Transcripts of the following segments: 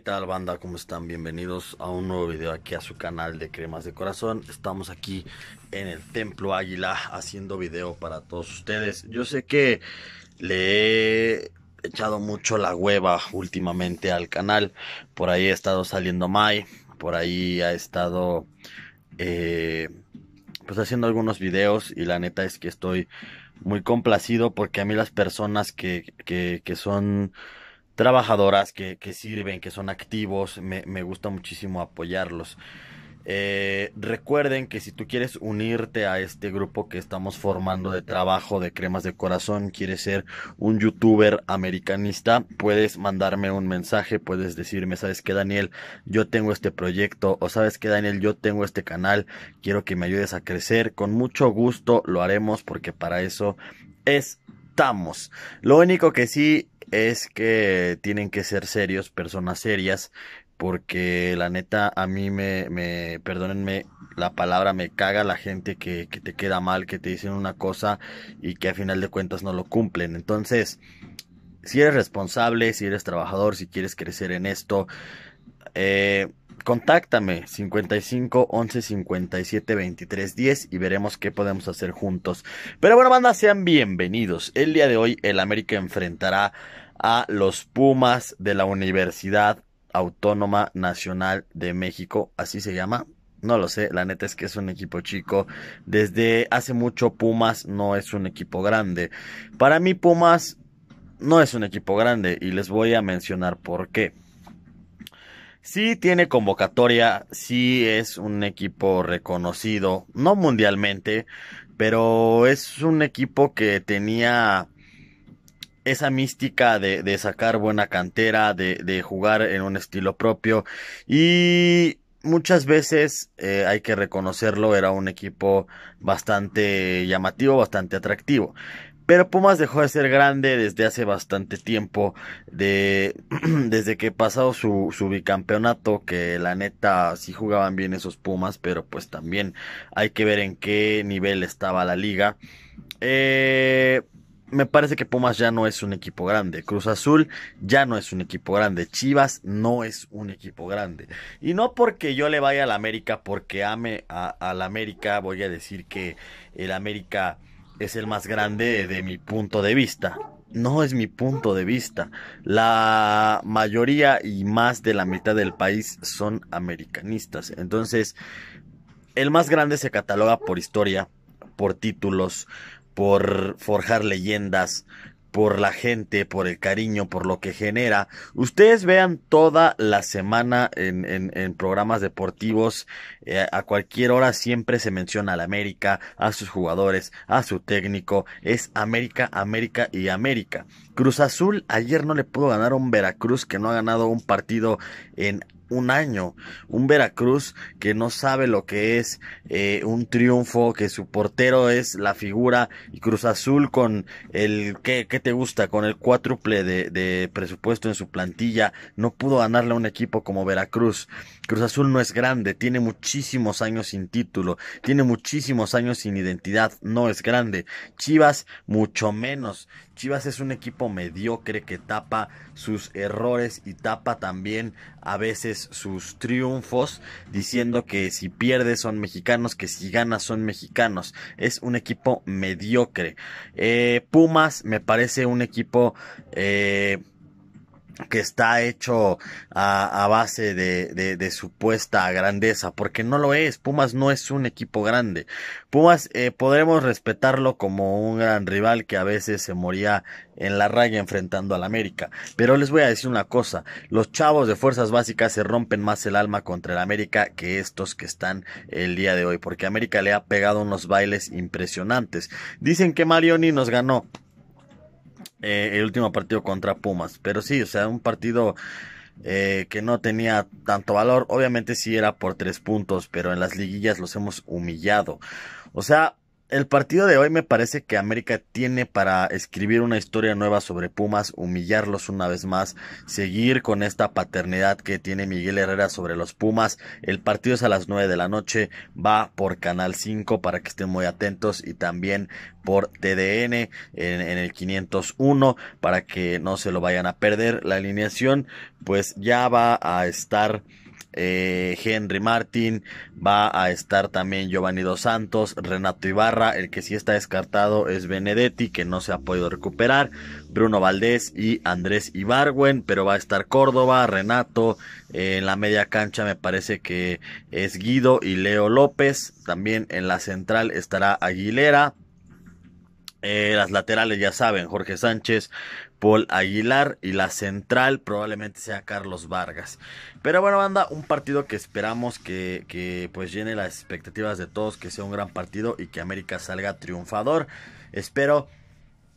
¿Qué tal banda? ¿Cómo están? Bienvenidos a un nuevo video aquí a su canal de Cremas de Corazón. Estamos aquí en el Templo Águila haciendo video para todos ustedes. Yo sé que le he echado mucho la hueva últimamente al canal. Por ahí he estado saliendo Mai, por ahí ha estado eh, pues haciendo algunos videos y la neta es que estoy muy complacido porque a mí las personas que, que, que son trabajadoras que, sirven, que son activos, me, gusta muchísimo apoyarlos. Eh, recuerden que si tú quieres unirte a este grupo que estamos formando de trabajo de cremas de corazón, quieres ser un youtuber americanista, puedes mandarme un mensaje, puedes decirme, sabes que Daniel, yo tengo este proyecto o sabes que Daniel, yo tengo este canal, quiero que me ayudes a crecer, con mucho gusto lo haremos porque para eso estamos. Lo único que sí es que tienen que ser serios, personas serias, porque la neta a mí me, me perdónenme la palabra, me caga la gente que, que te queda mal, que te dicen una cosa y que a final de cuentas no lo cumplen. Entonces, si eres responsable, si eres trabajador, si quieres crecer en esto, eh, Contáctame 55 11 57 23 10 y veremos qué podemos hacer juntos. Pero bueno, banda, sean bienvenidos. El día de hoy el América enfrentará a los Pumas de la Universidad Autónoma Nacional de México, así se llama. No lo sé, la neta es que es un equipo chico. Desde hace mucho Pumas no es un equipo grande. Para mí Pumas no es un equipo grande y les voy a mencionar por qué. Sí tiene convocatoria, sí es un equipo reconocido, no mundialmente, pero es un equipo que tenía esa mística de, sacar buena cantera, de, jugar en un estilo propio y muchas veces eh, hay que reconocerlo, era un equipo bastante llamativo, bastante atractivo. Pero Pumas dejó de ser grande desde hace bastante tiempo, desde que pasado su, bicampeonato, que la neta sí jugaban bien esos Pumas, pero pues también hay que ver en qué nivel estaba la liga. Eh, me parece que Pumas ya no es un equipo grande. Cruz Azul ya no es un equipo grande. Chivas no es un equipo grande. Y no porque yo le vaya al América, porque ame al América, voy a decir que el América es el más grande de mi punto de vista. No es mi punto de vista. La mayoría y más de la mitad del país son americanistas. Entonces, el más grande se cataloga por historia, por títulos, por forjar leyendas, por la gente, por el cariño, por lo que genera. Ustedes vean toda la semana en, programas deportivos, eh, a cualquier hora siempre se menciona al América, a sus jugadores, a su técnico, es América, América y América. Cruz Azul ayer no le pudo ganar a un Veracruz que no ha ganado un partido en un año. Un Veracruz que no sabe lo que es eh, un triunfo, que su portero es la figura y Cruz Azul con el, ¿qué, te gusta? Con el cuádruple de, de, presupuesto en su plantilla, no pudo ganarle a un equipo como Veracruz. Cruz Azul no es grande, tiene muchísimos años sin título, tiene muchísimos años sin identidad, no es grande. Chivas, mucho menos. Chivas es un equipo mediocre que tapa sus errores y tapa también a veces sus triunfos, diciendo que si pierde son mexicanos, que si gana son mexicanos. Es un equipo mediocre. Eh, Pumas me parece un equipo... Eh, que está hecho a, base de, supuesta grandeza, porque no lo es, Pumas no es un equipo grande. Pumas eh, podremos respetarlo como un gran rival que a veces se moría en la raya enfrentando al América, pero les voy a decir una cosa, los chavos de fuerzas básicas se rompen más el alma contra el América que estos que están el día de hoy, porque América le ha pegado unos bailes impresionantes. Dicen que Marioni nos ganó, eh, el último partido contra Pumas. Pero sí, o sea, un partido eh, que no tenía tanto valor. Obviamente sí era por tres puntos, pero en las liguillas los hemos humillado. O sea, el partido de hoy me parece que América tiene para escribir una historia nueva sobre Pumas, humillarlos una vez más, seguir con esta paternidad que tiene Miguel Herrera sobre los Pumas. El partido es a las 9 de la noche, va por Canal 5 para que estén muy atentos y también por TDN en, el 501 para que no se lo vayan a perder. La alineación pues ya va a estar... Eh, Henry Martin, va a estar también Giovanni Dos Santos, Renato Ibarra, el que sí está descartado es Benedetti, que no se ha podido recuperar, Bruno Valdés y Andrés Ibarwen, pero va a estar Córdoba, Renato, eh, en la media cancha me parece que es Guido y Leo López, también en la central estará Aguilera, eh, las laterales ya saben, Jorge Sánchez, Paul Aguilar y la central probablemente sea Carlos Vargas. Pero bueno, banda, un partido que esperamos que, que pues llene las expectativas de todos, que sea un gran partido y que América salga triunfador. Espero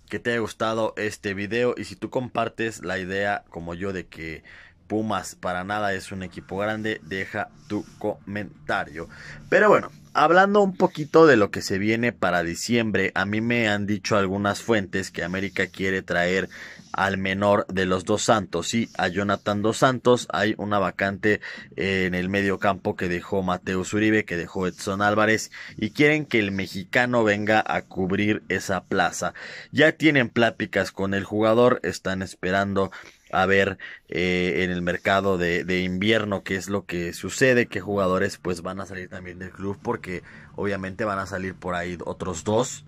que te haya gustado este video y si tú compartes la idea como yo de que Pumas para nada es un equipo grande, deja tu comentario. Pero bueno, hablando un poquito de lo que se viene para diciembre, a mí me han dicho algunas fuentes que América quiere traer al menor de los dos Santos. Sí, a Jonathan dos Santos hay una vacante eh, en el medio campo que dejó Mateus Uribe, que dejó Edson Álvarez y quieren que el mexicano venga a cubrir esa plaza. Ya tienen pláticas con el jugador, están esperando a ver eh, en el mercado de, invierno qué es lo que sucede, qué jugadores pues van a salir también del club porque obviamente van a salir por ahí otros dos.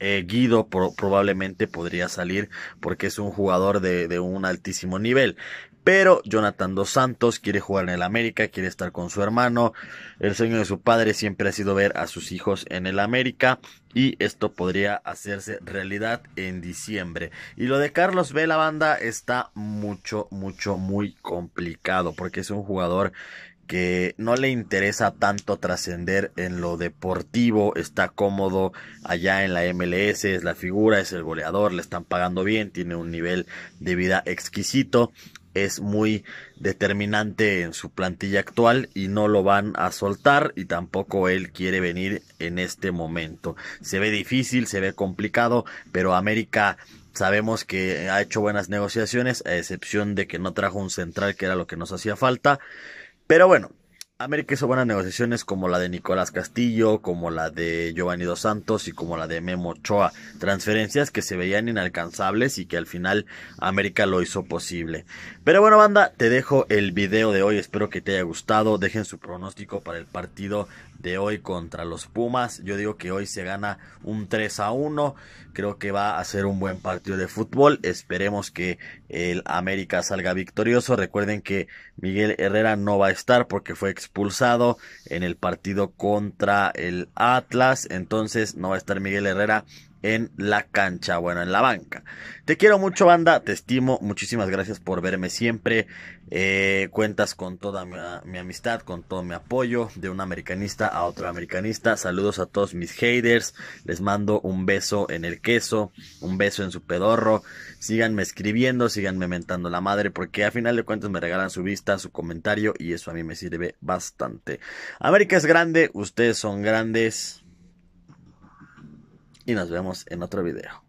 Eh, Guido probablemente podría salir porque es un jugador de, de un altísimo nivel. Pero Jonathan Dos Santos quiere jugar en el América, quiere estar con su hermano. El sueño de su padre siempre ha sido ver a sus hijos en el América y esto podría hacerse realidad en diciembre. Y lo de Carlos B, banda, está mucho, mucho, muy complicado porque es un jugador que no le interesa tanto trascender en lo deportivo, está cómodo allá en la MLS, es la figura, es el goleador, le están pagando bien, tiene un nivel de vida exquisito, es muy determinante en su plantilla actual y no lo van a soltar y tampoco él quiere venir en este momento. Se ve difícil, se ve complicado, pero América sabemos que ha hecho buenas negociaciones, a excepción de que no trajo un central que era lo que nos hacía falta. Pero bueno, América hizo buenas negociaciones como la de Nicolás Castillo, como la de Giovanni Dos Santos y como la de Memo Ochoa. Transferencias que se veían inalcanzables y que al final América lo hizo posible. Pero bueno, banda, te dejo el video de hoy. Espero que te haya gustado. Dejen su pronóstico para el partido de hoy contra los Pumas. Yo digo que hoy se gana un 3 a 1. Creo que va a ser un buen partido de fútbol. Esperemos que el América salga victorioso. Recuerden que Miguel Herrera no va a estar porque fue expulsado en el partido contra el Atlas. Entonces no va a estar Miguel Herrera en la cancha, bueno, en la banca. Te quiero mucho, banda, te estimo, muchísimas gracias por verme siempre. Eh, cuentas con toda mi, ah, mi, amistad, con todo mi apoyo, de un americanista a otro americanista. Saludos a todos mis haters, les mando un beso en el queso, un beso en su pedorro. Síganme escribiendo, síganme mentando la madre, porque a final de cuentas me regalan su vista, su comentario, y eso a mí me sirve bastante. América es grande, ustedes son grandes y nos vemos en otro video.